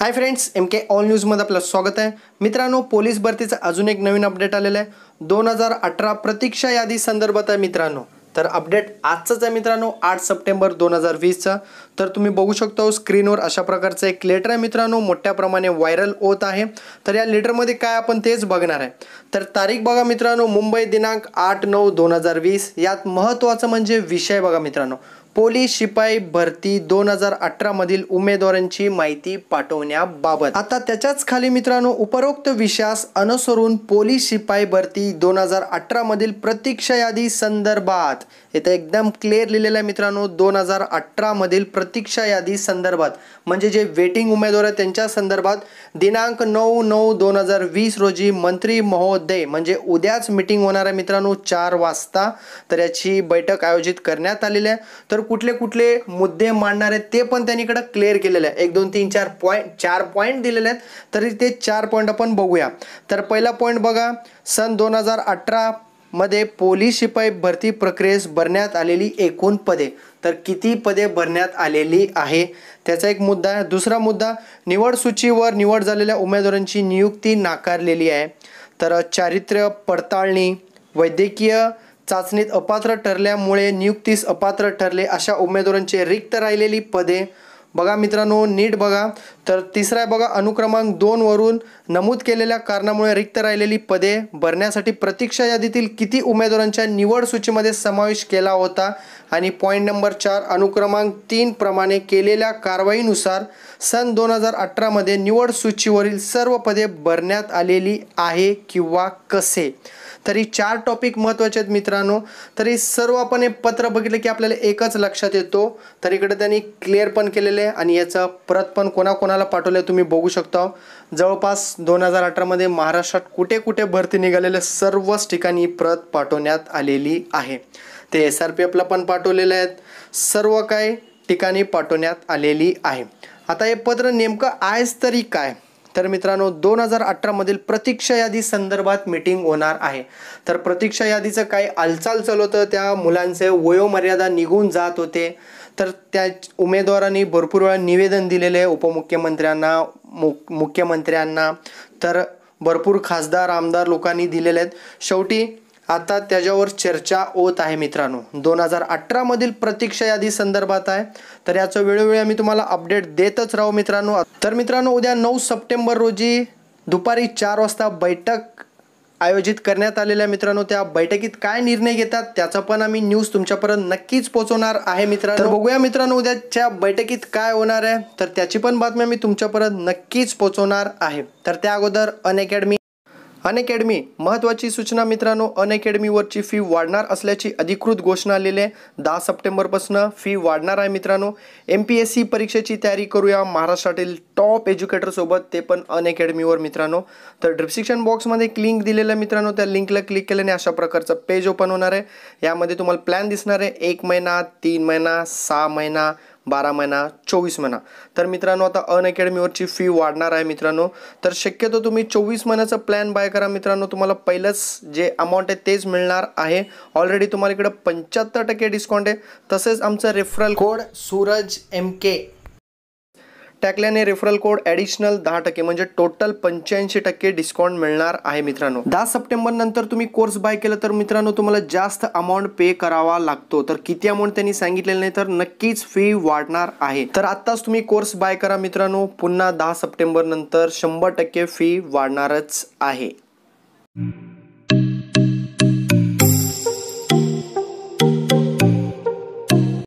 हाय friends M K all न्यूजमध्ये आपलं स्वागत आहे मित्रांनो पोलीस भरतीचं अजून एक नवीन अपडेट आलेलं आहे दोन हजार अठरा प्रतीक्षा यादी संदर्भात आहे मित्रांनो तर अपडेट आजचाच आहे मित्रांनो आठ सप्टेंबर दोन हजार वीसचा तर तुम्ही बघू शकता स्क्रीनवर अशा प्रकारचं एक लेटर आहे मित्रांनो मोठ्या प्रमाणे व्हायरल होत आहे तर या लेटरमध्ये काय आपण तेच बघणार आहे तर तारीख बघा मित्रांनो मुंबई दिनांक आठ नऊ दोन हजार वीस यात महत्त्वाचं म्हणजे विषय बघा मित्रांनो पोलीस शिपाई भरती दोन हजार अठरामधील मधील उमेदवारांची माहिती पाठवण्याबाबत आता त्याच्याच खाली मित्रांनो उपरोक्त विषयास अनुसरून पोलीस शिपाई भरती दोन हजार अठरा मधील प्रतीक्षा यादी संदर्भात येतं एकदम क्लिअर लिहिलेलं आहे मित्रांनो दोन हजार अठरा मधील प्रतीक्षा यादी संदर्भात म्हणजे जे वेटिंग उमेदवार आहेत त्यांच्या संदर्भात दिनांक नऊ नऊ दोन हजार वीस रोजी मंत्री महोदय म्हणजे उद्याच मिटिंग होणार आहे मित्रांनो चार वाजता तर याची बैठक आयोजित करण्यात आलेली आहे तर कुठले कुठले मुद्दे मांडणार आहेत ते पण त्यांनी इकडं क्लिअर केलेले आहे एक दोन तीन चार पॉईंट चार पॉईंट दिलेले आहेत तरी ते चार पॉईंट आपण बघूया तर पहिला पॉईंट बघा सन दोन हजार अठरामध्ये मध्ये पोलीस शिपाई भरती प्रक्रियेस भरण्यात आलेली एकूण पदे तर किती पदे भरण्यात आलेली आहे त्याचा एक मुद्दा आहे दुसरा मुद्दा निवड सूचीवर निवड झालेल्या उमेदवारांची नियुक्ती नाकारलेली आहे तर चारित्र्य पडताळणी वैद्यकीय चाचणीत अपात्र ठरल्यामुळे नियुक्तीस अपात्र ठरले अशा उमेदवारांचे रिक्त राहिलेली पदे बघा मित्रांनो नीट बघा तर तिसरा बघा अनुक्रमांक दोनवरून नमूद केलेल्या कारणामुळे रिक्त राहिलेली पदे भरण्यासाठी प्रतीक्षा यादीतील किती उमेदवारांच्या निवड सूचीमध्ये समावेश केला होता आणि पॉईंट नंबर चार अनुक्रमांक तीन प्रमाणे केलेल्या कारवाईनुसार सन दोन हजार अठरामध्ये निवड सूचीवरील सर्व पदे भरण्यात आलेली आहे किंवा कसे तरी चार टॉपिक महत्त्वाचे आहेत मित्रांनो तरी सर्व आपण हे पत्र बघितलं की आपल्याला एकच लक्षात येतो तर इकडे त्यांनी क्लिअर पण केलेलं आहे आणि याचं प्रत पण कोणाकोणाला पाठवलं आहे तुम्ही बघू शकता जवळपास दोन हजार अठरामध्ये महाराष्ट्रात कुठे कुठे भरती निघालेल्या सर्वच ठिकाणी प्रत पाठवण्यात आलेली आहे ते एस आर पी एफला पण पाठवलेले आहेत सर्व काय ठिकाणी पाठवण्यात आलेली आहे आता हे पत्र नेमकं आहेच तरी काय तर मित्रांनो दोन हजार अठरामधील प्रतीक्षा यादी संदर्भात मीटिंग होणार आहे तर प्रतीक्षा यादीचं काय हालचाल चालू होतं त्या मुलांचे वयोमर्यादा निघून जात होते तर त्या उमेदवारांनी भरपूर वेळा निवेदन दिलेले उपमुख्यमंत्र्यांना मु मुख्यमंत्र्यांना तर भरपूर खासदार आमदार लोकांनी दिलेले आहेत शेवटी आता त्याच्यावर चर्चा होत आहे मित्रांनो दोन हजार अठरामधील प्रतीक्षा यादी संदर्भात आहे तर याचं वेळोवेळी आम्ही तुम्हाला अपडेट देतच राहू मित्रांनो तर मित्रांनो उद्या नऊ सप्टेंबर रोजी दुपारी चार वाजता बैठक आयोजित करण्यात आलेल्या मित्रांनो त्या बैठकीत काय निर्णय घेतात त्याचा पण आम्ही न्यूज तुमच्यापर्यंत नक्कीच पोहोचवणार आहे मित्रांनो तर बघूया मित्रांनो उद्याच्या बैठकीत काय होणार आहे तर त्याची पण बातमी आम्ही तुमच्यापर्यंत नक्कीच पोहोचवणार आहे तर त्या अगोदर अनअकॅडमी अनअकॅडमी महत्त्वाची सूचना मित्रांनो अनअकॅडमीवरची फी वाढणार असल्याची अधिकृत घोषणा आलेली आहे दहा सप्टेंबरपासून फी वाढणार आहे मित्रांनो एम पी एस सी परीक्षेची तयारी करूया महाराष्ट्रातील टॉप एज्युकेटरसोबत ते पण अनअकॅडमीवर मित्रांनो तर डिस्क्रिप्शन बॉक्समध्ये एक लिंक दिलेलं आहे मित्रांनो त्या लिंकला क्लिक केल्याने अशा प्रकारचं पेज ओपन होणार आहे यामध्ये तुम्हाला प्लॅन दिसणार आहे एक महिना तीन महिना सहा महिना बारा महिना चोवीस महिना तर मित्रांनो आता अन अकॅडमीवरची फी वाढणार आहे मित्रांनो तर शक्यतो तुम्ही चोवीस महिन्याचा प्लॅन बाय करा मित्रांनो तुम्हाला पहिलंच जे अमाऊंट आहे तेच मिळणार आहे ऑलरेडी तुम्हाला इकडं पंच्याहत्तर टक्के डिस्काउंट आहे तसेच आमचा referral code Suraj M K टाकल्याने रेफरल कोड ॲडिशनल दहा टक्के म्हणजे टोटल पंच्याऐंशी टक्के डिस्काउंट मिळणार आहे मित्रांनो दहा सप्टेंबर नंतर तुम्ही कोर्स बाय केला तर मित्रांनो तुम्हाला जास्त अमाऊंट पे करावा लागतो तर किती अमाऊंट त्यांनी सांगितलेलं नाही तर नक्कीच फी वाढणार आहे तर आत्ताच तुम्ही कोर्स बाय करा मित्रांनो पुन्हा दहा सप्टेंबर नंतर शंभर टक्के फी वाढणारच आहे